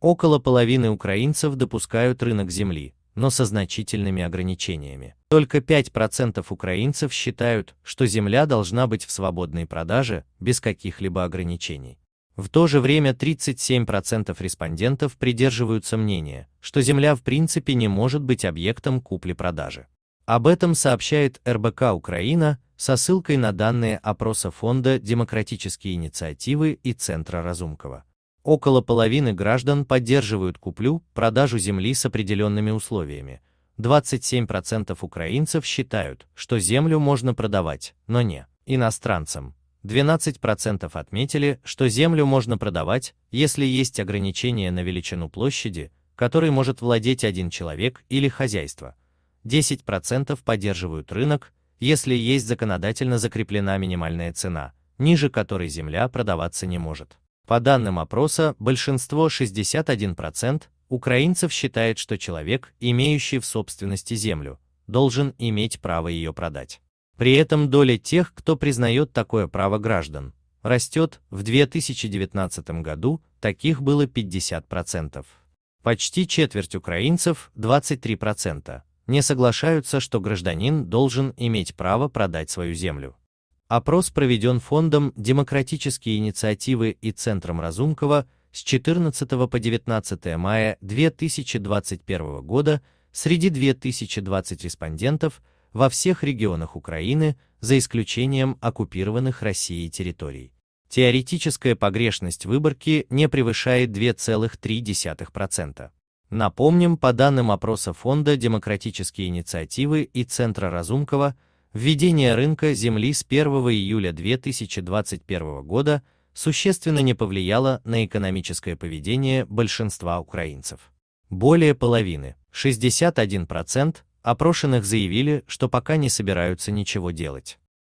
Около половины украинцев допускают рынок земли, но со значительными ограничениями. Только 5% украинцев считают, что земля должна быть в свободной продаже, без каких-либо ограничений. В то же время 37% респондентов придерживаются мнения, что земля в принципе не может быть объектом купли-продажи. Об этом сообщает РБК Украина со ссылкой на данные опроса Фонда демократические инициативы и Центра Разумкова. Около половины граждан поддерживают куплю-продажу земли с определенными условиями. 27% украинцев считают, что землю можно продавать, но не иностранцам. 12% отметили, что землю можно продавать, если есть ограничения на величину площади, которой может владеть один человек или хозяйство. 10% поддерживают рынок, если есть законодательно закреплена минимальная цена, ниже которой земля продаваться не может. По данным опроса, большинство 61% украинцев считает, что человек, имеющий в собственности землю, должен иметь право ее продать. При этом доля тех, кто признает такое право граждан, растет, в 2019 году таких было 50%. Почти четверть украинцев, 23%, не соглашаются, что гражданин должен иметь право продать свою землю. Опрос проведен Фондом «Демократические инициативы» и Центром Разумкова с 14 по 19 мая 2021 года среди 2020 респондентов во всех регионах Украины, за исключением оккупированных Россией территорий. Теоретическая погрешность выборки не превышает 2,3%. Напомним, по данным опроса Фонда «Демократические инициативы» и Центра Разумкова, Введение рынка земли с 1 июля 2021 года существенно не повлияло на экономическое поведение большинства украинцев. Более половины, 61%, опрошенных заявили, что пока не собираются ничего делать.